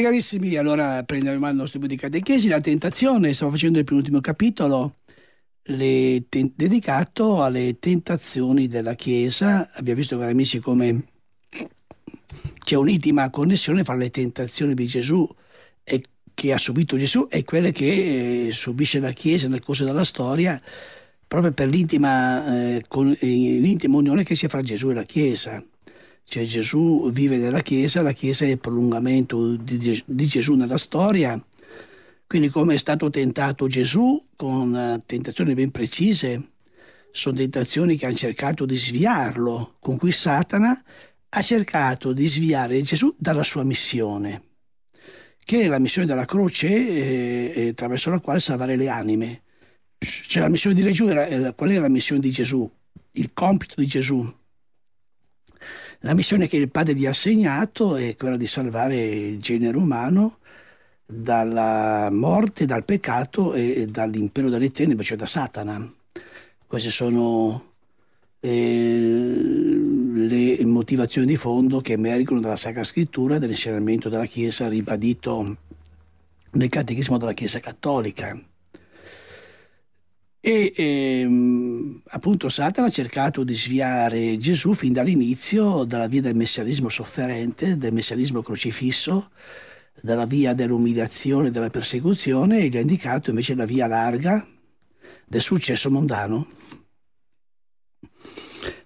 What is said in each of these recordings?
Bene carissimi, allora prendiamo in mano il nostro libro di catechesi, la tentazione, stiamo facendo il penultimo capitolo le, te, dedicato alle tentazioni della Chiesa. Abbiamo visto cari amici come c'è un'intima connessione fra le tentazioni di Gesù e, che ha subito Gesù e quelle che eh, subisce la Chiesa nel corso della storia proprio per l'intima, eh, con, eh, l'intima unione che si ha fra Gesù e la Chiesa. Cioè Gesù vive nella Chiesa, la Chiesa è il prolungamento di, di Gesù nella storia, quindi come è stato tentato Gesù con eh, tentazioni ben precise, sono tentazioni che hanno cercato di sviarlo, con cui Satana ha cercato di sviare Gesù dalla sua missione, che è la missione della croce eh, eh attraverso la quale salvare le anime. Cioè la missione di Gesù era, qual era la missione di Gesù? Il compito di Gesù la missione che il padre gli ha assegnato è quella di salvare il genere umano dalla morte, dal peccato e dall'impero delle tenebre, cioè da Satana. Queste sono eh, le motivazioni di fondo che emergono dalla Sacra Scrittura e dall'insegnamento della Chiesa ribadito nel Catechismo della Chiesa Cattolica. E ehm, appunto Satana ha cercato di sviare Gesù fin dall'inizio dalla via del messianismo sofferente, del messianismo crocifisso, dalla via dell'umiliazione, della persecuzione e gli ha indicato invece la via larga del successo mondano.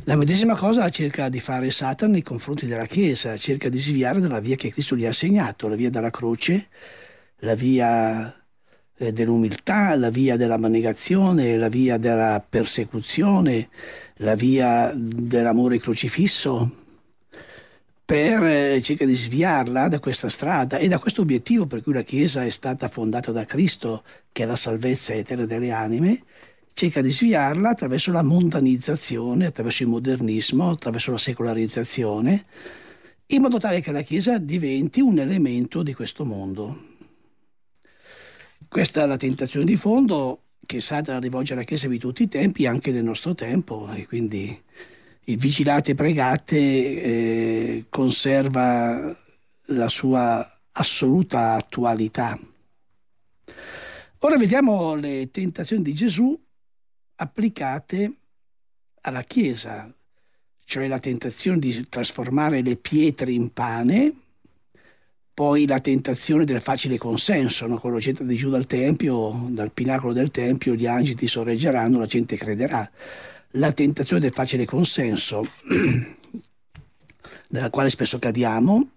La medesima cosa cerca di fare Satana nei confronti della Chiesa, cerca di sviare dalla via che Cristo gli ha segnato, la via della croce, la via eh, dell'umiltà, la via della abnegazione, la via della persecuzione, la via dell'amore crocifisso, per eh, cercare di sviarla da questa strada e da questo obiettivo per cui la Chiesa è stata fondata da Cristo, che è la salvezza eterna delle anime, cerca di sviarla attraverso la mondanizzazione, attraverso il modernismo, attraverso la secolarizzazione, in modo tale che la Chiesa diventi un elemento di questo mondo. Questa è la tentazione di fondo che Satana rivolge alla Chiesa di tutti i tempi, anche nel nostro tempo, e quindi il vigilate e pregate eh, conserva la sua assoluta attualità. Ora vediamo le tentazioni di Gesù applicate alla Chiesa, cioè la tentazione di trasformare le pietre in pane, poi la tentazione del facile consenso, no? quello gente di giù dal Tempio, dal pinacolo del Tempio, gli angeli ti sorreggeranno, la gente crederà. La tentazione del facile consenso, nella quale spesso cadiamo,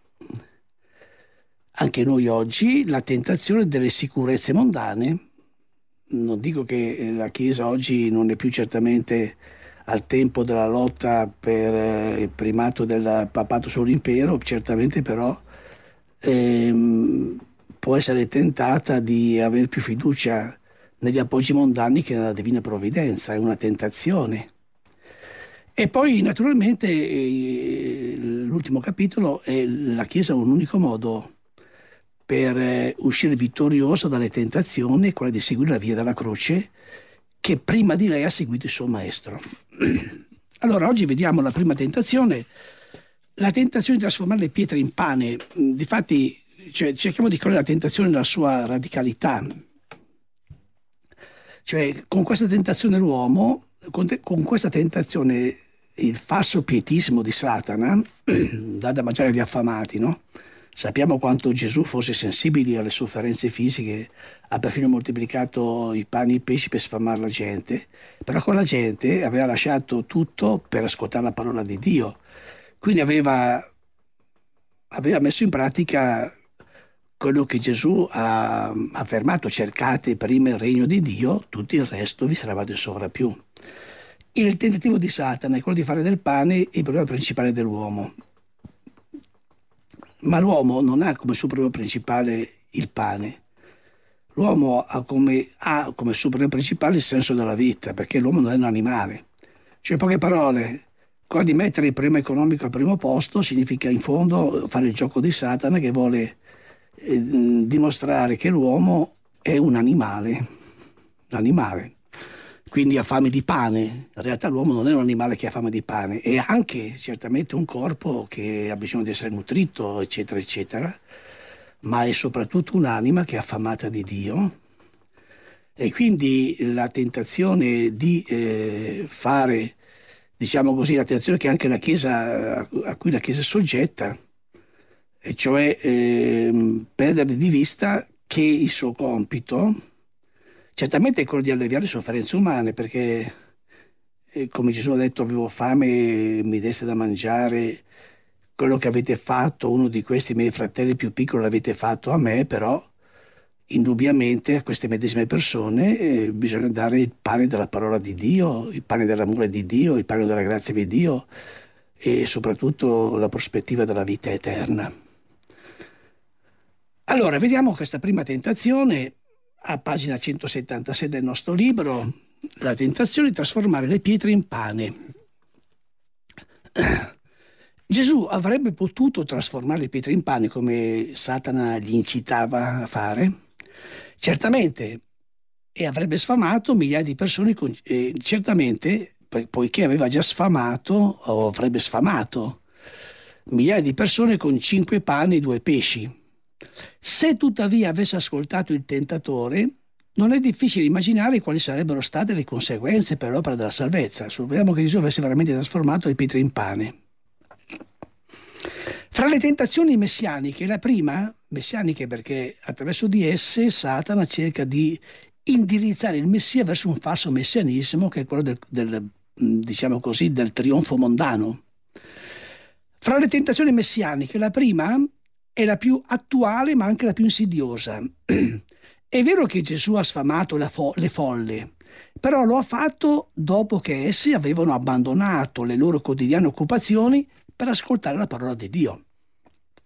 anche noi oggi, la tentazione delle sicurezze mondane. Non dico che eh, la Chiesa oggi non è più certamente al tempo della lotta per eh, il primato del papato sull'impero, certamente però ehm, può essere tentata di avere più fiducia negli appoggi mondani che nella divina provvidenza, è una tentazione. E poi naturalmente eh, l'ultimo capitolo è la Chiesa un unico modo per eh, uscire vittoriosa dalle tentazioni, quella di seguire la via della croce che prima di lei ha seguito il suo maestro. Allora oggi vediamo la prima tentazione la tentazione di trasformare le pietre in pane, mm, difatti cioè, cerchiamo di cogliere la tentazione nella sua radicalità. Cioè, con questa tentazione l'uomo, con, te, con questa tentazione il falso pietismo di Satana, dà da mangiare agli affamati, no? Sappiamo quanto Gesù fosse sensibile alle sofferenze fisiche, ha perfino moltiplicato i pani e i pesci per sfamare la gente, però quella gente aveva lasciato tutto per ascoltare la parola di Dio. Quindi aveva, aveva messo in pratica quello che Gesù ha affermato, cercate prima il regno di Dio, tutto il resto vi sarà di sovra più. Il tentativo di Satana è quello di fare del pane il problema principale dell'uomo. Ma l'uomo non ha come suo problema principale il pane. L'uomo ha come, ha come suo problema principale il senso della vita, perché l'uomo non è un animale. Cioè, in poche parole, Qua di mettere il premio economico al primo posto significa in fondo fare il gioco di Satana che vuole eh, dimostrare che l'uomo è un animale, un animale, quindi ha fame di pane. In realtà l'uomo non è un animale che ha fame di pane, è anche certamente un corpo che ha bisogno di essere nutrito, eccetera, eccetera, ma è soprattutto un'anima che è affamata di Dio. E quindi la tentazione di eh, fare diciamo così, l'attenzione che anche la Chiesa, a cui la Chiesa è soggetta, e cioè eh, perdere di vista che il suo compito certamente è quello di alleviare le sofferenze umane, perché eh, come Gesù ha detto avevo fame, mi deste da mangiare, quello che avete fatto, uno di questi miei fratelli più piccoli l'avete fatto a me, però indubbiamente a queste medesime persone eh, bisogna dare il pane della parola di Dio, il pane dell'amore di Dio, il pane della grazia di Dio e soprattutto la prospettiva della vita eterna. Allora, vediamo questa prima tentazione a pagina 176 del nostro libro, la tentazione di trasformare le pietre in pane. Gesù avrebbe potuto trasformare le pietre in pane come Satana gli incitava a fare, Certamente, e avrebbe sfamato migliaia di persone, con, eh, certamente, poiché aveva già sfamato, avrebbe sfamato migliaia di persone con cinque panni e due pesci. Se tuttavia avesse ascoltato il tentatore, non è difficile immaginare quali sarebbero state le conseguenze per l'opera della salvezza. Supponiamo che Gesù avesse veramente trasformato il pietre in pane. Fra le tentazioni messianiche, la prima messianiche perché attraverso di esse Satana cerca di indirizzare il Messia verso un falso messianismo che è quello del, del, mm, diciamo così, del trionfo mondano. Fra le tentazioni messianiche, la prima è la più attuale ma anche la più insidiosa. è vero che Gesù ha sfamato fo- le folle, però lo ha fatto dopo che essi avevano abbandonato le loro quotidiane occupazioni per ascoltare la parola di Dio.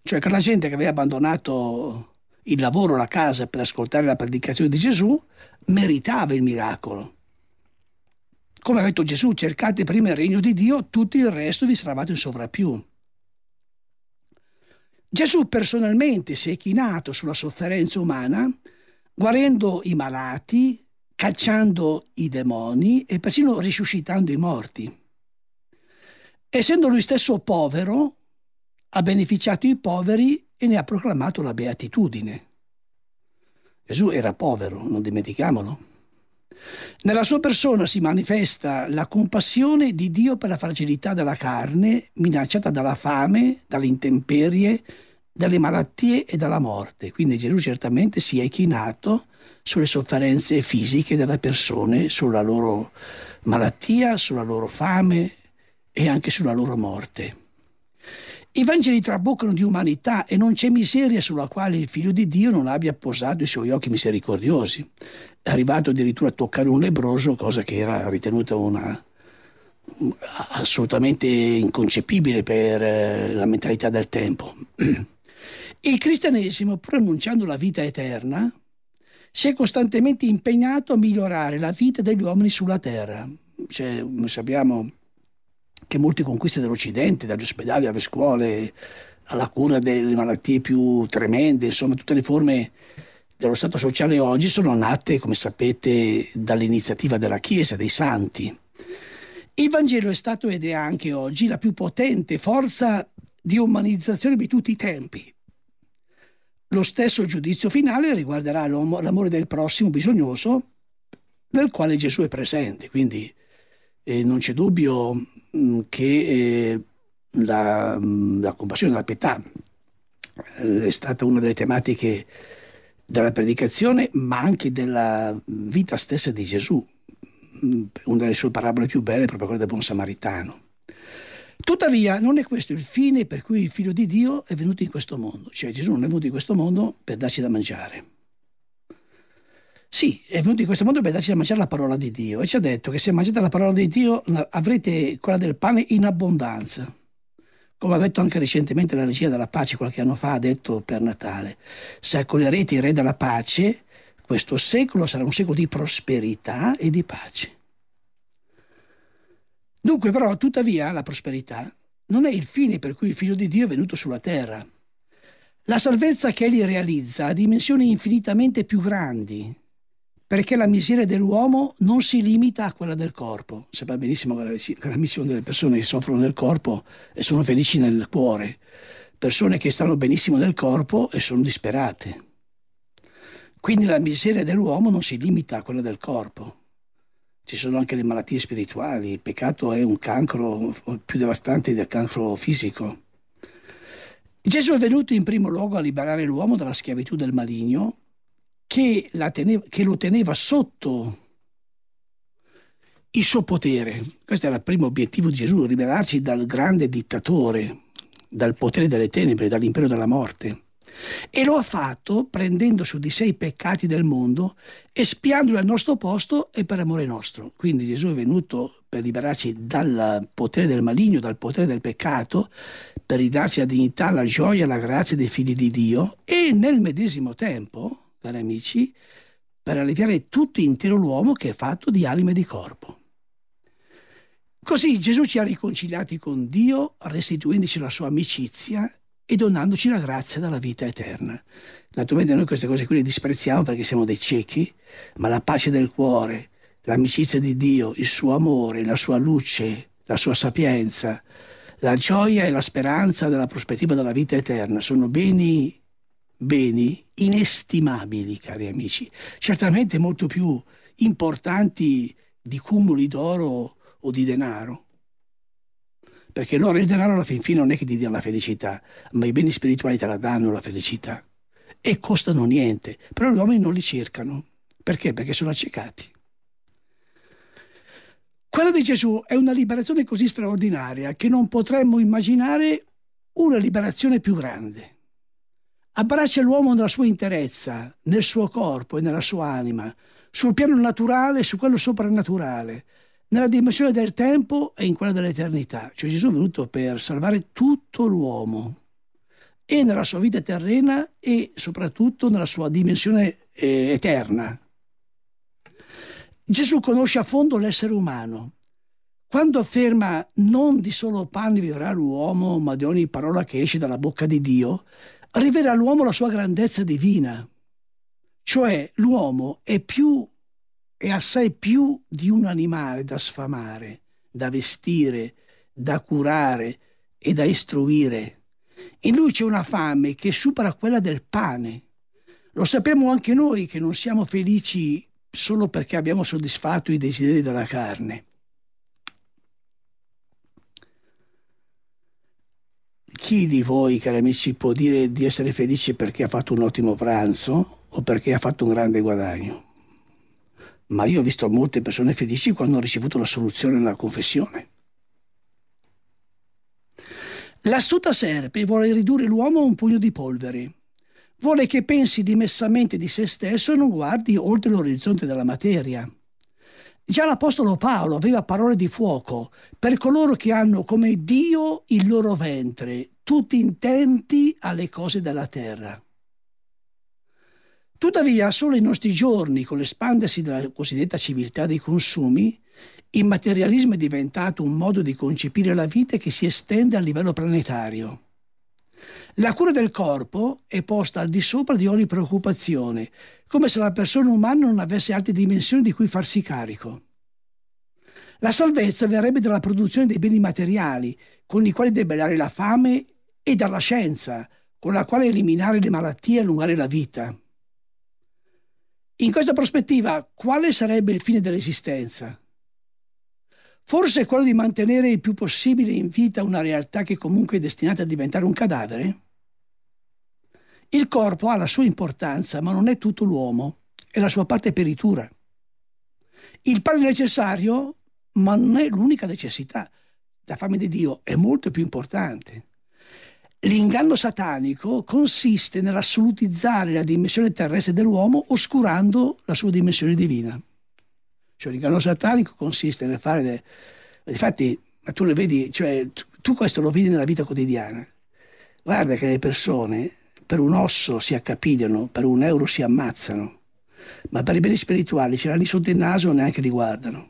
Cioè che la gente che aveva abbandonato il lavoro, la casa per ascoltare la predicazione di Gesù, meritava il miracolo. Come ha detto Gesù, cercate prima il regno di Dio, tutto il resto vi sarà dato in sovrappiù. Gesù personalmente si è chinato sulla sofferenza umana, guarendo i malati, cacciando i demoni e persino risuscitando i morti. Essendo lui stesso povero, ha beneficiato i poveri e ne ha proclamato la beatitudine. Gesù era povero, non dimentichiamolo. Nella sua persona si manifesta la compassione di Dio per la fragilità della carne, minacciata dalla fame, dalle intemperie, dalle malattie e dalla morte. Quindi Gesù certamente si è chinato sulle sofferenze fisiche delle persone, sulla loro malattia, sulla loro fame e anche sulla loro morte. I Vangeli traboccano di umanità e non c'è miseria sulla quale il Figlio di Dio non abbia posato i suoi occhi misericordiosi. È arrivato addirittura a toccare un lebroso, cosa che era ritenuta una, assolutamente inconcepibile per eh, la mentalità del tempo. Il cristianesimo, pronunciando la vita eterna, si è costantemente impegnato a migliorare la vita degli uomini sulla terra. Cioè, sappiamo che molte conquiste dell'Occidente, dagli ospedali alle scuole, alla cura delle malattie più tremende, insomma tutte le forme dello Stato sociale oggi sono nate, come sapete, dall'iniziativa della Chiesa, dei santi. Il Vangelo è stato ed è anche oggi la più potente forza di umanizzazione di tutti i tempi. Lo stesso giudizio finale riguarderà l'amore del prossimo bisognoso, nel quale Gesù è presente, quindi e non c'è dubbio mm, che eh, la, mm, la compassione, la pietà eh, è stata una delle tematiche della predicazione, ma anche della vita stessa di Gesù. Mm, una delle sue parabole più belle è proprio quella del buon samaritano. Tuttavia, non è questo il fine per cui il figlio di Dio è venuto in questo mondo, cioè Gesù non è venuto in questo mondo per darci da mangiare sì, è venuto in questo mondo per darci da mangiare la parola di Dio e ci ha detto che se mangiate la parola di Dio avrete quella del pane in abbondanza. Come ha detto anche recentemente la regina della pace qualche anno fa, ha detto per Natale, se accoglierete il re della pace, questo secolo sarà un secolo di prosperità e di pace. Dunque però, tuttavia, la prosperità non è il fine per cui il figlio di Dio è venuto sulla terra. La salvezza che egli realizza ha dimensioni infinitamente più grandi, perché la miseria dell'uomo non si limita a quella del corpo. Sapeva benissimo che la missione delle persone che soffrono nel corpo e sono felici nel cuore, persone che stanno benissimo nel corpo e sono disperate. Quindi la miseria dell'uomo non si limita a quella del corpo. Ci sono anche le malattie spirituali, il peccato è un cancro più devastante del cancro fisico. Gesù è venuto in primo luogo a liberare l'uomo dalla schiavitù del maligno che, teneva, che lo teneva sotto il suo potere. Questo era il primo obiettivo di Gesù, liberarci dal grande dittatore, dal potere delle tenebre, dall'impero della morte. E lo ha fatto prendendo su di sé i peccati del mondo, espiandoli al nostro posto e per amore nostro. Quindi Gesù è venuto per liberarci dal potere del maligno, dal potere del peccato, per ridarci la dignità, la gioia, la grazia dei figli di Dio e nel medesimo tempo cari amici, per alleviare tutto intero l'uomo che è fatto di anima e di corpo. Così Gesù ci ha riconciliati con Dio, restituendoci la sua amicizia e donandoci la grazia della vita eterna. Naturalmente noi queste cose qui le disprezziamo perché siamo dei ciechi, ma la pace del cuore, l'amicizia di Dio, il suo amore, la sua luce, la sua sapienza, la gioia e la speranza della prospettiva della vita eterna sono beni beni inestimabili, cari amici, certamente molto più importanti di cumuli d'oro o di denaro. Perché l'oro il denaro alla fin fine non è che ti dia la felicità, ma i beni spirituali te la danno la felicità e costano niente, però gli uomini non li cercano. Perché? Perché sono accecati. Quella di Gesù è una liberazione così straordinaria che non potremmo immaginare una liberazione più grande abbraccia l'uomo nella sua interezza, nel suo corpo e nella sua anima, sul piano naturale e su quello soprannaturale, nella dimensione del tempo e in quella dell'eternità. Cioè Gesù è venuto per salvare tutto l'uomo e nella sua vita terrena e soprattutto nella sua dimensione eh, eterna. Gesù conosce a fondo l'essere umano. Quando afferma non di solo panni vivrà l'uomo, ma di ogni parola che esce dalla bocca di Dio, rivela all'uomo la sua grandezza divina. Cioè l'uomo è più, è assai più di un animale da sfamare, da vestire, da curare e da istruire. In lui c'è una fame che supera quella del pane. Lo sappiamo anche noi che non siamo felici solo perché abbiamo soddisfatto i desideri della carne. chi di voi, cari amici, può dire di essere felice perché ha fatto un ottimo pranzo o perché ha fatto un grande guadagno? Ma io ho visto molte persone felici quando hanno ricevuto la soluzione nella confessione. L'astuta serpe vuole ridurre l'uomo a un pugno di polvere. Vuole che pensi dimessamente di se stesso e non guardi oltre l'orizzonte della materia. Già l'Apostolo Paolo aveva parole di fuoco per coloro che hanno come Dio il loro ventre, tutti intenti alle cose della terra. Tuttavia, solo i nostri giorni, con l'espandersi della cosiddetta civiltà dei consumi, il materialismo è diventato un modo di concepire la vita che si estende a livello planetario. La cura del corpo è posta al di sopra di ogni preoccupazione, come se la persona umana non avesse altre dimensioni di cui farsi carico. La salvezza verrebbe dalla produzione dei beni materiali, con i quali debellare la fame e dalla scienza, con la quale eliminare le malattie e allungare la vita. In questa prospettiva, quale sarebbe il fine dell'esistenza? Forse quello di mantenere il più possibile in vita una realtà che comunque è destinata a diventare un cadavere? Il corpo ha la sua importanza, ma non è tutto l'uomo, è la sua parte peritura. Il pane necessario, ma non è l'unica necessità. La fame di Dio è molto più importante. L'inganno satanico consiste nell'assolutizzare la dimensione terrestre dell'uomo oscurando la sua dimensione divina. Cioè l'inganno satanico consiste nel fare... De... Infatti, ma tu lo vedi, cioè, tu questo lo vedi nella vita quotidiana. Guarda che le persone per un osso si accapigliano, per un euro si ammazzano, ma per i beni spirituali ce l'hanno lì sotto il naso neanche li guardano.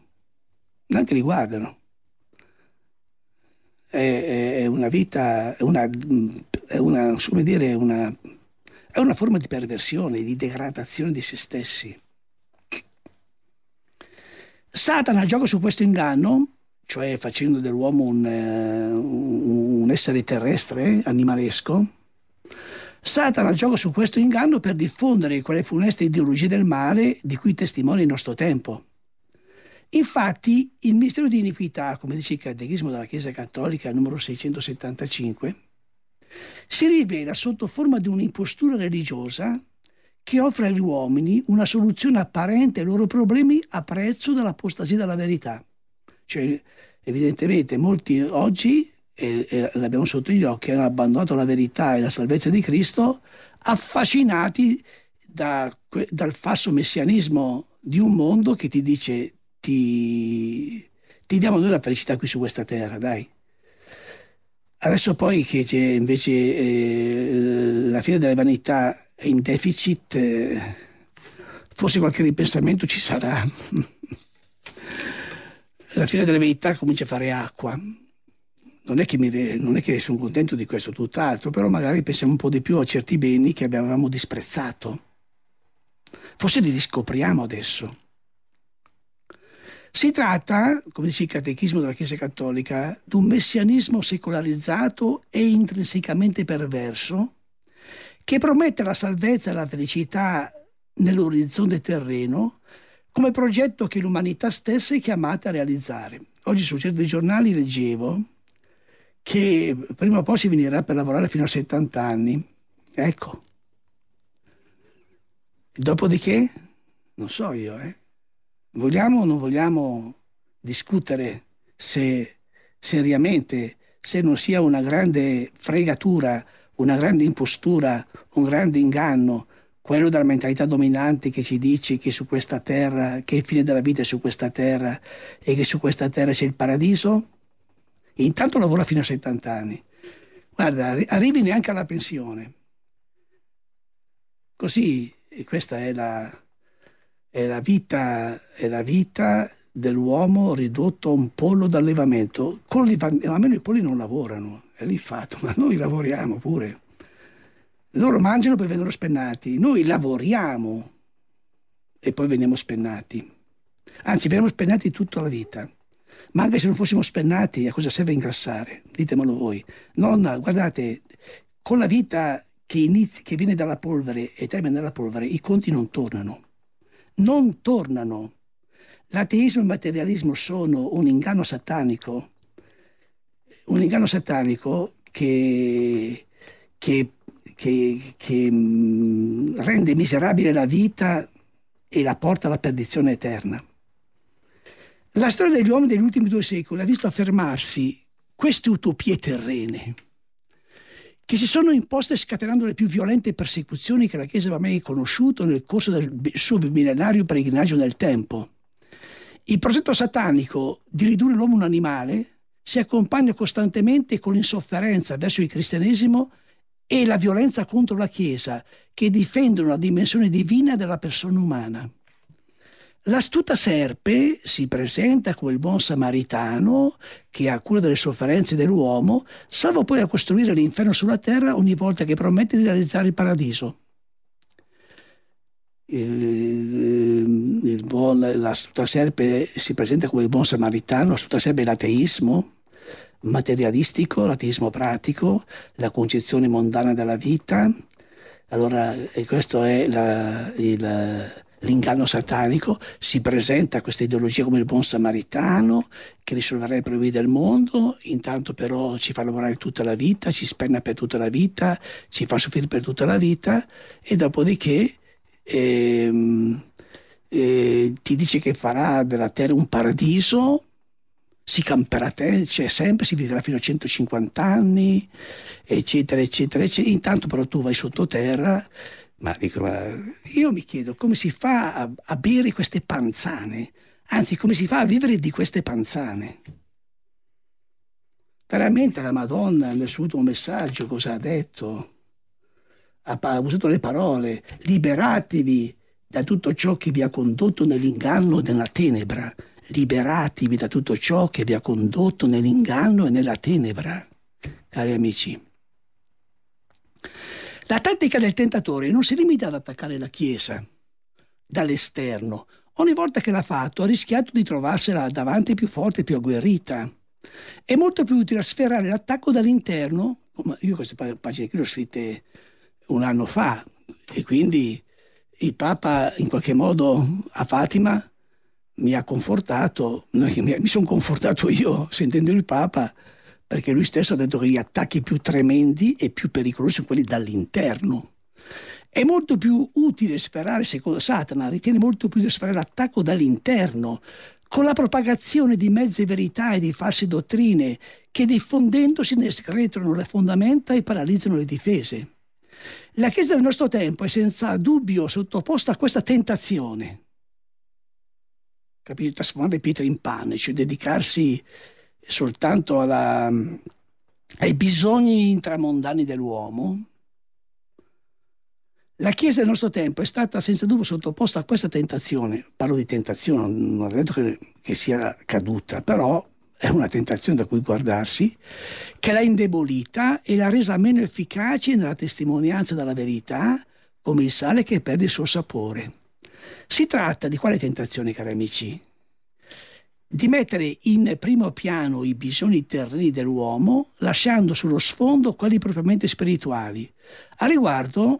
Neanche li guardano è, è una vita, è una, è una, come dire, una, è una forma di perversione, di degradazione di se stessi. Satana gioca su questo inganno, cioè facendo dell'uomo un, eh, un essere terrestre, animalesco. Satana gioca su questo inganno per diffondere quelle funeste ideologie del male di cui testimonia il nostro tempo. Infatti il mistero di iniquità, come dice il Catechismo della Chiesa Cattolica numero 675, si rivela sotto forma di un'impostura religiosa che offre agli uomini una soluzione apparente ai loro problemi a prezzo dell'apostasia dalla verità. Cioè, evidentemente molti oggi, e, l'abbiamo sotto gli occhi, hanno abbandonato la verità e la salvezza di Cristo, affascinati da, dal falso messianismo di un mondo che ti dice ti, ti diamo noi la felicità qui su questa terra, dai. Adesso poi che c'è invece eh, la fine delle vanità è in deficit, eh, forse qualche ripensamento ci sarà. la fine delle vanità comincia a fare acqua. Non è, mi, non è, che sono contento di questo, tutt'altro, però magari pensiamo un po' di più a certi beni che avevamo disprezzato. Forse li riscopriamo adesso. Si tratta, come dice il Catechismo della Chiesa Cattolica, di un messianismo secolarizzato e intrinsecamente perverso che promette la salvezza e la felicità nell'orizzonte terreno come progetto che l'umanità stessa è chiamata a realizzare. Oggi su certi giornali leggevo che prima o poi si finirà per lavorare fino a 70 anni. Ecco. Dopodiché? Non so io, eh. Vogliamo o non vogliamo discutere se seriamente, se non sia una grande fregatura, una grande impostura, un grande inganno, quello della mentalità dominante che ci dice che su questa terra, che il fine della vita è su questa terra e che su questa terra c'è il paradiso? Intanto lavora fino a 70 anni. Guarda, arrivi neanche alla pensione. Così, questa è la, è la vita, è la vita dell'uomo ridotto a un pollo d'allevamento. Con l'allevamento i polli non lavorano, è lì fatto, ma noi lavoriamo pure. Loro mangiano e poi vengono spennati, noi lavoriamo e poi veniamo spennati. Anzi, veniamo spennati tutta la vita. Ma anche se non fossimo spennati, a cosa serve ingrassare? Ditemelo voi. Nonna, guardate, con la vita che, inizi, che viene dalla polvere e termina dalla polvere, i conti non tornano non tornano. L'ateismo e il materialismo sono un inganno satanico, un inganno satanico che, che, che, che mm, rende miserabile la vita e la porta alla perdizione eterna. La storia degli uomini degli ultimi due secoli ha visto affermarsi queste utopie terrene che si sono imposte scatenando le più violente persecuzioni che la Chiesa aveva mai conosciuto nel corso del suo millenario pellegrinaggio nel tempo. Il progetto satanico di ridurre l'uomo un animale si accompagna costantemente con l'insofferenza verso il cristianesimo e la violenza contro la Chiesa, che difende la dimensione divina della persona umana. L'astuta serpe si presenta come il buon samaritano che ha cura delle sofferenze dell'uomo, salvo poi a costruire l'inferno sulla terra ogni volta che promette di realizzare il paradiso. Il, il, ehm, il buon, l'astuta serpe si presenta come il buon samaritano, l'astuta serpe è l'ateismo materialistico, l'ateismo pratico, la concezione mondana della vita. Allora, questo è la, il l'inganno satanico, si presenta questa ideologia come il buon samaritano che risolverà i problemi del mondo, intanto però ci fa lavorare tutta la vita, ci spenna per tutta la vita, ci fa soffrire per tutta la vita e dopodiché ehm, eh, ti dice che farà della terra un paradiso, si camperà te, c'è sempre, si vivrà fino a 150 anni, eccetera, eccetera, eccetera. Intanto però tu vai sottoterra ma dico, ma io mi chiedo come si fa a, a bere queste panzane, anzi come si fa a vivere di queste panzane. Veramente la Madonna nel suo ultimo messaggio cosa ha detto? Ha, ha usato le parole, liberatevi da tutto ciò che vi ha condotto nell'inganno e nella tenebra. Liberatevi da tutto ciò che vi ha condotto nell'inganno e nella tenebra. Cari amici, la tattica del tentatore non si limita ad attaccare la Chiesa dall'esterno. Ogni volta che l'ha fatto ha rischiato di trovarsela davanti più forte, più agguerrita. È molto più utile sferrare l'attacco dall'interno, io queste pagine qui le ho scritte un anno fa, e quindi il Papa in qualche modo a Fatima mi ha confortato, mi sono confortato io sentendo il Papa, perché lui stesso ha detto che gli attacchi più tremendi e più pericolosi sono quelli dall'interno. È molto più utile sferrare, secondo Satana, ritiene molto più utile sferrare l'attacco dall'interno, con la propagazione di mezze verità e di false dottrine che diffondendosi ne scretano le fondamenta e paralizzano le difese. La Chiesa del nostro tempo è senza dubbio sottoposta a questa tentazione, capito? trasformare le pietre in pane, cioè dedicarsi soltanto alla, ai bisogni intramondani dell'uomo, la Chiesa del nostro tempo è stata senza dubbio sottoposta a questa tentazione, parlo di tentazione, non credo che, che sia caduta, però è una tentazione da cui guardarsi, che l'ha indebolita e l'ha resa meno efficace nella testimonianza della verità, come il sale che perde il suo sapore. Si tratta di quale tentazione, cari amici? di mettere in primo piano i bisogni terreni dell'uomo, lasciando sullo sfondo quelli propriamente spirituali. A riguardo,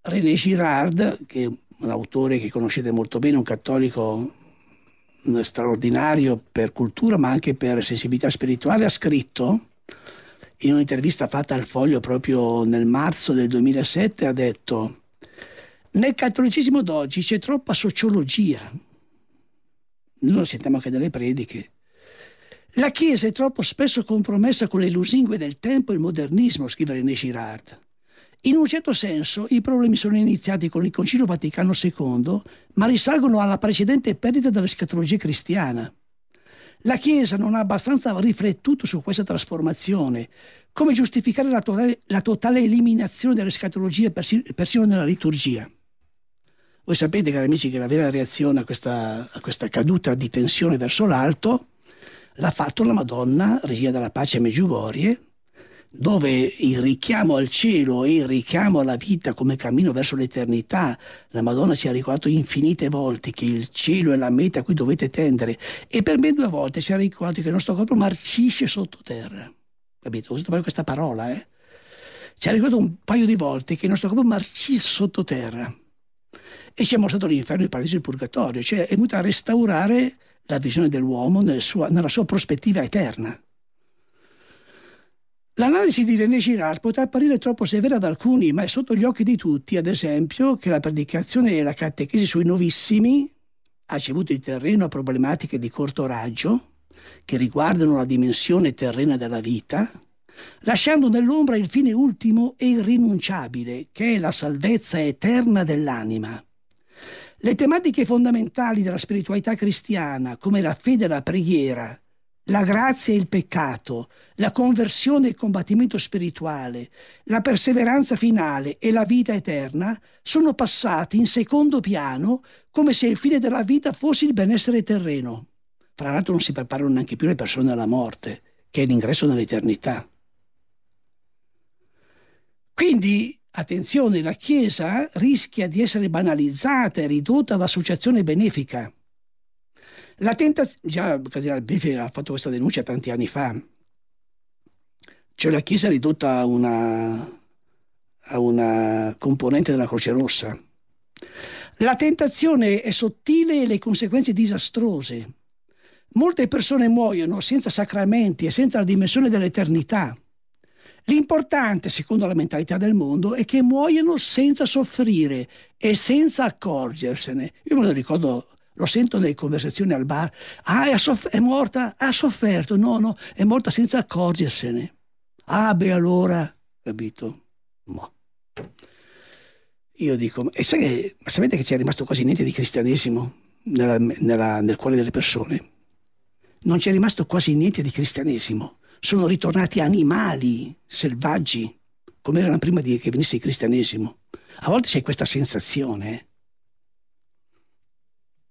René Girard, che è un autore che conoscete molto bene, un cattolico straordinario per cultura ma anche per sensibilità spirituale, ha scritto in un'intervista fatta al Foglio proprio nel marzo del 2007, ha detto nel cattolicesimo d'oggi c'è troppa sociologia, noi sentiamo anche delle prediche. La Chiesa è troppo spesso compromessa con le lusingue del tempo e il modernismo, scrive René Girard. In un certo senso i problemi sono iniziati con il Concilio Vaticano II, ma risalgono alla precedente perdita dell'escatologia cristiana. La Chiesa non ha abbastanza riflettuto su questa trasformazione, come giustificare la totale, la totale eliminazione dell'escatologia persino nella liturgia. Voi sapete, cari amici, che la vera reazione a questa, a questa caduta di tensione verso l'alto l'ha fatto la Madonna, regina della pace a Meggiugorie, dove il richiamo al cielo e il richiamo alla vita come cammino verso l'eternità, la Madonna ci ha ricordato infinite volte che il cielo è la meta a cui dovete tendere e per me due volte ci ha ricordato che il nostro corpo marcisce sottoterra. Capito? Ho usato proprio questa parola, eh? Ci ha ricordato un paio di volte che il nostro corpo marcisce sottoterra e siamo stati all'inferno, il paradiso e il purgatorio, cioè è venuta a restaurare la visione dell'uomo nel sua, nella sua prospettiva eterna. L'analisi di René Girard potrà apparire troppo severa ad alcuni, ma è sotto gli occhi di tutti, ad esempio, che la predicazione e la catechesi sui novissimi ha ceduto il terreno a problematiche di corto raggio che riguardano la dimensione terrena della vita, lasciando nell'ombra il fine ultimo e irrinunciabile, che è la salvezza eterna dell'anima. Le tematiche fondamentali della spiritualità cristiana, come la fede e la preghiera, la grazia e il peccato, la conversione e il combattimento spirituale, la perseveranza finale e la vita eterna, sono passati in secondo piano come se il fine della vita fosse il benessere terreno. Fra l'altro non si preparano neanche più le persone alla morte, che è l'ingresso nell'eternità. Quindi Attenzione, la Chiesa rischia di essere banalizzata e ridotta ad associazione benefica. La tentazione... Già il Cardinale Beffi ha fatto questa denuncia tanti anni fa. Cioè la Chiesa è ridotta a una, a una componente della Croce Rossa. La tentazione è sottile e le conseguenze disastrose. Molte persone muoiono senza sacramenti e senza la dimensione dell'eternità. L'importante, secondo la mentalità del mondo, è che muoiono senza soffrire e senza accorgersene. Io me lo ricordo lo sento nelle conversazioni al bar. Ah, è, soff- è, morta, ha sofferto. No, no, è morta senza accorgersene. Ah, beh, allora, capito? No. Io dico, e sai che, ma sapete che c'è rimasto quasi niente di cristianesimo nella, nella, nel cuore delle persone? Non c'è rimasto quasi niente di cristianesimo sono ritornati animali selvaggi, come erano prima di che venisse il cristianesimo. A volte c'è questa sensazione.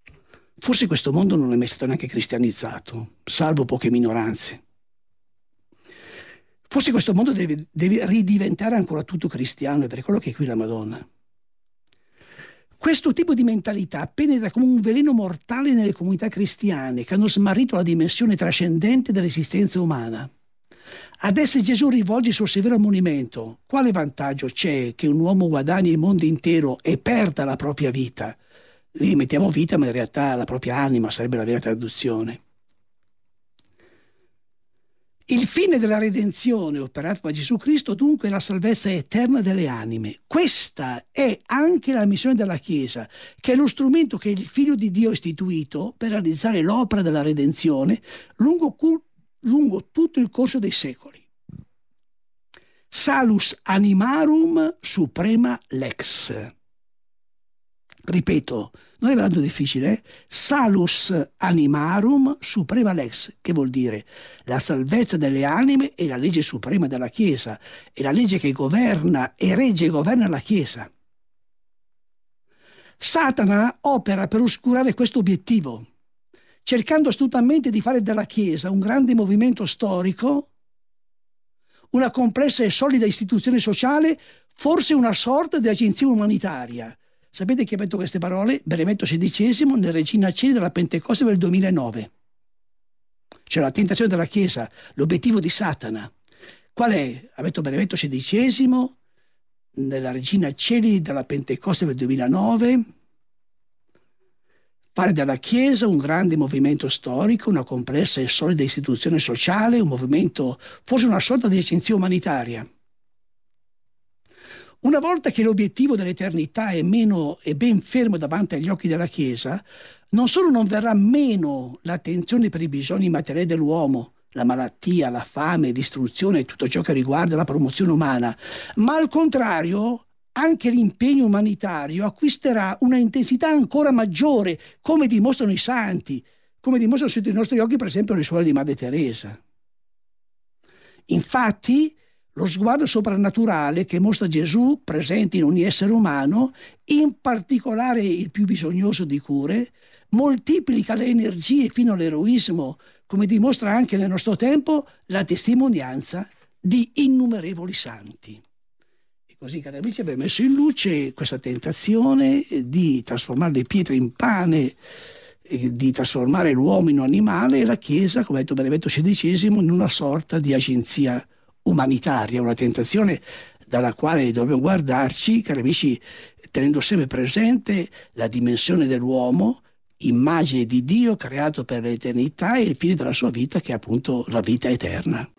Eh. Forse questo mondo non è mai stato neanche cristianizzato, salvo poche minoranze. Forse questo mondo deve, deve ridiventare ancora tutto cristiano, ed è quello che è qui la Madonna. Questo tipo di mentalità penetra come un veleno mortale nelle comunità cristiane che hanno smarrito la dimensione trascendente dell'esistenza umana. Adesso Gesù rivolge il suo severo ammonimento. Quale vantaggio c'è che un uomo guadagni il mondo intero e perda la propria vita? Lì mettiamo vita, ma in realtà la propria anima sarebbe la vera traduzione. Il fine della redenzione operato da Gesù Cristo dunque è la salvezza eterna delle anime. Questa è anche la missione della Chiesa, che è lo strumento che il Figlio di Dio ha istituito per realizzare l'opera della redenzione lungo, culto lungo tutto il corso dei secoli. Salus animarum suprema lex. Ripeto, non è tanto difficile. Eh? Salus animarum suprema lex, che vuol dire la salvezza delle anime è la legge suprema della Chiesa, è la legge che governa e regge e governa la Chiesa. Satana opera per oscurare questo obiettivo cercando astutamente di fare della Chiesa un grande movimento storico, una complessa e solida istituzione sociale, forse una sorta di agenzia umanitaria. Sapete chi ha detto queste parole? Benevento XVI nel Regina Cieli della Pentecoste del 2009. C'è cioè, la tentazione della Chiesa, l'obiettivo di Satana. Qual è? Ha detto Benevento XVI nella Regina Cieli della Pentecoste del 2009 fare della Chiesa un grande movimento storico, una complessa e solida istituzione sociale, un movimento, forse una sorta di recenzia umanitaria. Una volta che l'obiettivo dell'eternità è, meno, è ben fermo davanti agli occhi della Chiesa, non solo non verrà meno l'attenzione per i bisogni materiali dell'uomo, la malattia, la fame, l'istruzione e tutto ciò che riguarda la promozione umana, ma al contrario anche l'impegno umanitario acquisterà una intensità ancora maggiore, come dimostrano i santi, come dimostrano sotto i nostri occhi per esempio le suore di Madre Teresa. Infatti, lo sguardo soprannaturale che mostra Gesù presente in ogni essere umano, in particolare il più bisognoso di cure, moltiplica le energie fino all'eroismo, come dimostra anche nel nostro tempo la testimonianza di innumerevoli santi. Così, cari amici, abbiamo messo in luce questa tentazione di trasformare le pietre in pane, eh, di trasformare l'uomo in un animale e la Chiesa, come ha detto Benevento XVI, in una sorta di agenzia umanitaria, una tentazione dalla quale dobbiamo guardarci, cari amici, tenendo sempre presente la dimensione dell'uomo, immagine di Dio creato per l'eternità e il fine della sua vita che è appunto la vita eterna.